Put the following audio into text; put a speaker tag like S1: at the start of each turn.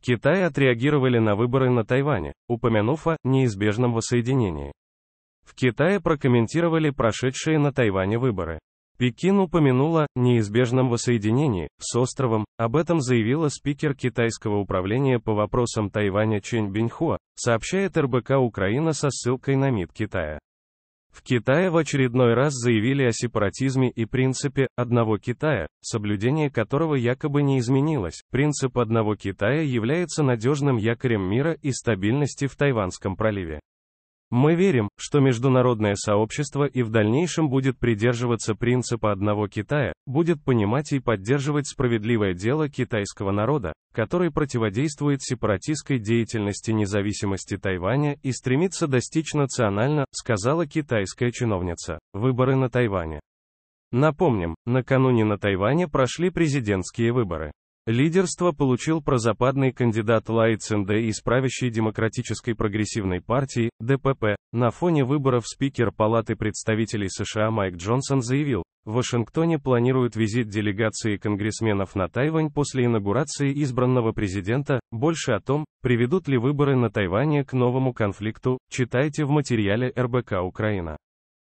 S1: Китай отреагировали на выборы на Тайване, упомянув о неизбежном воссоединении. В Китае прокомментировали прошедшие на Тайване выборы. Пекин упомянула о неизбежном воссоединении с островом, об этом заявила спикер китайского управления по вопросам Тайваня Чен Биньхуа, сообщает РБК Украина со ссылкой на МИД Китая. В Китае в очередной раз заявили о сепаратизме и принципе «одного Китая», соблюдение которого якобы не изменилось. Принцип «одного Китая» является надежным якорем мира и стабильности в Тайванском проливе. Мы верим, что международное сообщество и в дальнейшем будет придерживаться принципа одного Китая, будет понимать и поддерживать справедливое дело китайского народа, который противодействует сепаратистской деятельности независимости Тайваня и стремится достичь национально, сказала китайская чиновница, выборы на Тайване. Напомним, накануне на Тайване прошли президентские выборы. Лидерство получил прозападный кандидат Лайценде из правящей демократической прогрессивной партии, ДПП. На фоне выборов спикер Палаты представителей США Майк Джонсон заявил, в Вашингтоне планируют визит делегации конгрессменов на Тайвань после инаугурации избранного президента, больше о том, приведут ли выборы на Тайване к новому конфликту, читайте в материале РБК Украина.